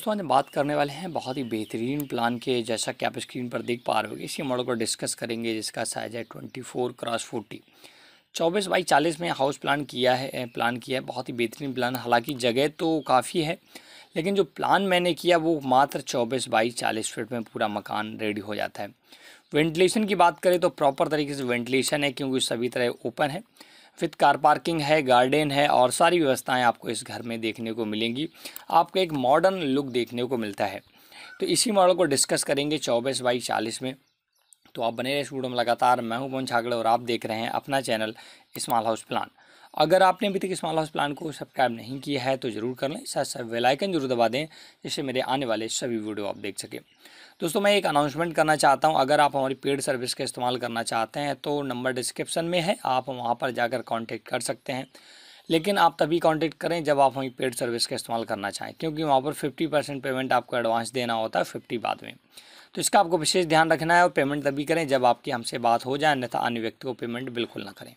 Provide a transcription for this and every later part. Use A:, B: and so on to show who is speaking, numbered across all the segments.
A: दोस्तों आज बात करने वाले हैं बहुत ही बेहतरीन प्लान के जैसा कि आप स्क्रीन पर देख पा रहे हो इसी मॉडल को डिस्कस करेंगे जिसका साइज है ट्वेंटी फोर क्रॉस फोर्टी चौबीस बाई चालीस में हाउस प्लान किया है प्लान किया है बहुत ही बेहतरीन प्लान हालांकि जगह तो काफ़ी है लेकिन जो प्लान मैंने किया वो मात्र चौबीस बाई चालीस फिट में पूरा मकान रेडी हो जाता है वेंटिलेशन की बात करें तो प्रॉपर तरीके से वेंटिलेशन है क्योंकि सभी तरह ओपन है विथ कार पार्किंग है गार्डन है और सारी व्यवस्थाएं आपको इस घर में देखने को मिलेंगी आपको एक मॉडर्न लुक देखने को मिलता है तो इसी मॉडल को डिस्कस करेंगे चौबीस बाई चालीस में तो आप बने रहे स्टूडियो में लगातार मैं हूं मोहन छागड़े और आप देख रहे हैं अपना चैनल स्मॉल हाउस प्लान अगर आपने अभी तक इस माल हाउस प्लान को सब्सक्राइब नहीं किया है तो ज़रूर कर लें साथ साथ वेलाइकन जरूर दबा दें जिससे मेरे आने वाले सभी वीडियो आप देख सकें दोस्तों मैं एक अनाउंसमेंट करना चाहता हूं अगर आप हमारी पेड सर्विस का इस्तेमाल करना चाहते हैं तो नंबर डिस्क्रिप्शन में है आप वहाँ पर जाकर कॉन्टैक्ट कर सकते हैं लेकिन आप तभी कॉन्टेक्ट करें जब आप वहीं पेड सर्विस का इस्तेमाल करना चाहें क्योंकि वहाँ पर फिफ्टी परसेंट पेमेंट आपको एडवांस देना होता है फिफ्टी बाद में तो इसका आपको विशेष ध्यान रखना है और पेमेंट तभी करें जब आपकी हमसे बात हो जाए अन्यथा अन्य व्यक्ति को पेमेंट बिल्कुल ना करें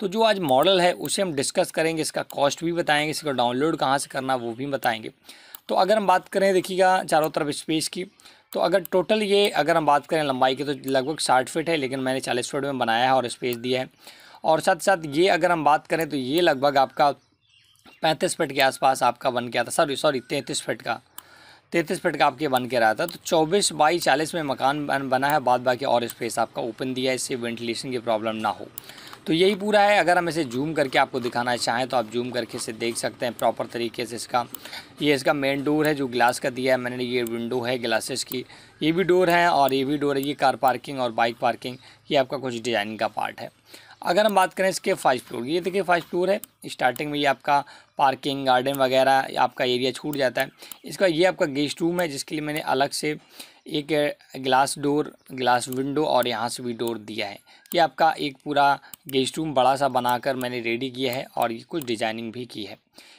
A: तो जो आज मॉडल है उसे हम डिस्कस करेंगे इसका कॉस्ट भी बताएंगे इसको डाउनलोड कहाँ से करना वो भी बताएंगे तो अगर हम बात करें देखिएगा चारों तरफ स्पेस की तो अगर टोटल ये अगर हम बात करें लंबाई की तो लगभग साठ फिट है लेकिन मैंने चालीस फिट में बनाया है और स्पेस दिया है और साथ साथ ये अगर हम बात करें तो ये लगभग आपका पैंतीस फिट के आसपास आपका बन गया था सॉरी सॉरी तैंतीस फिट का तैंतीस फिट का आपके बन के रहा था तो चौबीस बाई चालीस में मकान बन बना है बाद बाकी और स्पेस आपका ओपन दिया है इससे वेंटिलेशन की प्रॉब्लम ना हो तो यही पूरा है अगर हम इसे जूम करके आपको दिखाना चाहें तो आप जूम करके इसे देख सकते हैं प्रॉपर तरीके से इसका ये इसका मेन डोर है जो ग्लास का दिया है मैंने ये विंडो है ग्लासेस की ये भी डोर है और ये भी डोर है ये कार पार्किंग और बाइक पार्किंग ये आपका कुछ डिज़ाइन का पार्ट है अगर हम बात करें इसके फाइव फ्लोर ये देखिए फाइव फ्लोर है स्टार्टिंग में ये आपका पार्किंग गार्डन वगैरह आपका एरिया छूट जाता है इसका ये आपका गेस्ट रूम है जिसके लिए मैंने अलग से एक ग्लास डोर ग्लास विंडो और यहाँ से भी डोर दिया है ये आपका एक पूरा गेस्ट रूम बड़ा सा बनाकर मैंने रेडी किया है और ये कुछ डिजाइनिंग भी की है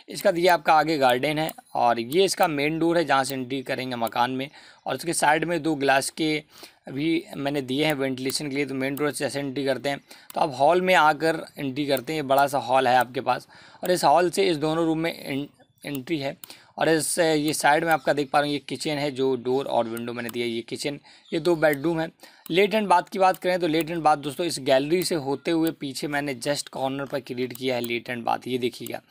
A: इसका ये आपका आगे गार्डन है और ये इसका मेन डोर है जहाँ से एंट्री करेंगे मकान में और इसके साइड में दो ग्लास के अभी मैंने दिए हैं वेंटिलेशन के लिए तो मेन डोर से जैसे एंट्री करते हैं तो आप हॉल में आकर एंट्री करते हैं ये बड़ा सा हॉल है आपके पास और इस हॉल से इस दोनों रूम में एंट्री है और इस ये साइड में आपका देख पा रहा हूँ ये किचन है जो डोर और विंडो मैंने दिया ये किचन ये दो बेडरूम है लेट एंड बात की बात करें तो लेट एंड बात दोस्तों इस गैलरी से होते हुए पीछे मैंने जस्ट कॉर्नर पर क्रिएट किया है लेट एंड बात ये देखिएगा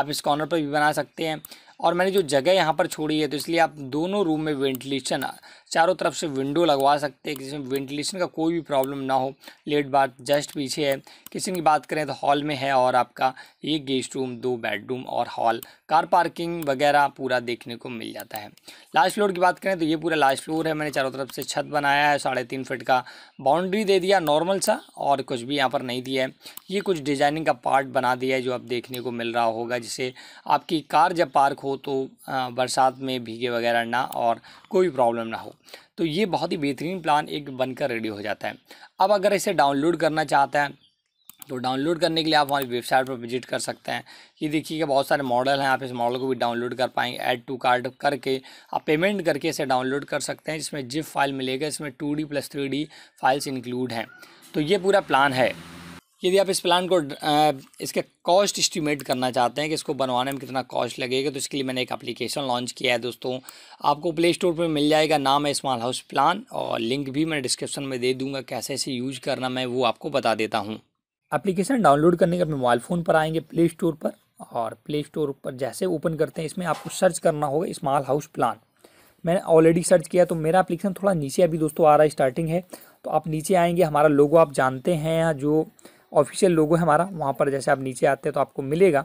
A: आप इस कॉर्नर पर भी बना सकते हैं और मैंने जो जगह यहाँ पर छोड़ी है तो इसलिए आप दोनों रूम में वेंटिलेशन चारों तरफ से विंडो लगवा सकते हैं जिसमें वेंटिलेशन का कोई भी प्रॉब्लम ना हो लेट बात जस्ट पीछे है किचन की बात करें तो हॉल में है और आपका ये गेस्ट रूम दो बेडरूम और हॉल कार पार्किंग वगैरह पूरा देखने को मिल जाता है लास्ट फ्लोर की बात करें तो ये पूरा लास्ट फ्लोर है मैंने चारों तरफ से छत बनाया है साढ़े तीन फिट का बाउंड्री दे दिया नॉर्मल सा और कुछ भी यहाँ पर नहीं दिया है ये कुछ डिजाइनिंग का पार्ट बना दिया है जो आप देखने को मिल रहा होगा जिससे आपकी कार जब पार्क हो तो बरसात में भीगे वगैरह ना और कोई प्रॉब्लम ना हो तो ये बहुत ही बेहतरीन प्लान एक बनकर रेडी हो जाता है अब अगर इसे डाउनलोड करना चाहता है तो डाउनलोड करने के लिए आप हमारी वेबसाइट पर विजिट कर सकते हैं ये देखिएगा बहुत सारे मॉडल हैं आप इस मॉडल को भी डाउनलोड कर पाएंगे ऐड टू कार्ड करके आप पेमेंट करके इसे डाउनलोड कर सकते हैं जिसमें जिप फाइल मिलेगा इसमें two D plus three D files include हैं तो ये पूरा प्लान है यदि आप इस प्लान को इसके कॉस्ट इस्टीमेट करना चाहते हैं कि इसको बनवाने में कितना कॉस्ट लगेगा तो इसके लिए मैंने एक एप्लीकेशन लॉन्च किया है दोस्तों आपको प्ले स्टोर पर मिल जाएगा नाम है स्मॉल हाउस प्लान और लिंक भी मैं डिस्क्रिप्शन में दे दूंगा कैसे इसे यूज करना मैं वो आपको बता देता हूँ एप्लीकेशन डाउनलोड करने के अपने मोबाइल फ़ोन पर आएंगे प्ले स्टोर पर और प्ले स्टोर पर जैसे ओपन करते हैं इसमें आपको सर्च करना होगा स्मॉल हाउस प्लान मैंने ऑलरेडी सर्च किया तो मेरा एप्लीकेशन थोड़ा नीचे अभी दोस्तों आ रहा है स्टार्टिंग है तो आप नीचे आएंगे हमारा लोगो आप जानते हैं जो ऑफिशियल लोगो है हमारा वहाँ पर जैसे आप नीचे आते हैं तो आपको मिलेगा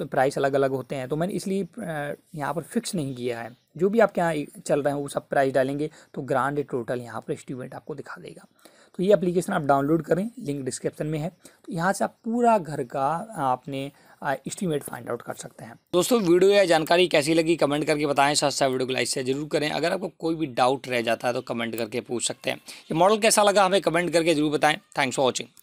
A: प्राइस अलग अलग होते हैं तो मैंने इसलिए यहाँ पर फिक्स नहीं किया है जो भी आपके यहाँ चल रहे हैं वो सब प्राइस डालेंगे तो ग्रांड टोटल यहाँ पर एस्टिमेट आपको दिखा देगा तो ये एप्लीकेशन आप डाउनलोड करें लिंक डिस्क्रिप्शन में है तो यहाँ से आप पूरा घर का आपने इस्टीमेट फाइंड आउट कर सकते हैं दोस्तों वीडियो या जानकारी कैसी लगी कमेंट करके बताएं साथ साथ वीडियो को लाइक से जरूर करें अगर आपको कोई भी डाउट रह जाता है तो कमेंट करके पूछ सकते हैं ये मॉडल कैसा लगा हमें कमेंट करके जरूर बताएं थैंक्स फॉर वॉचिंग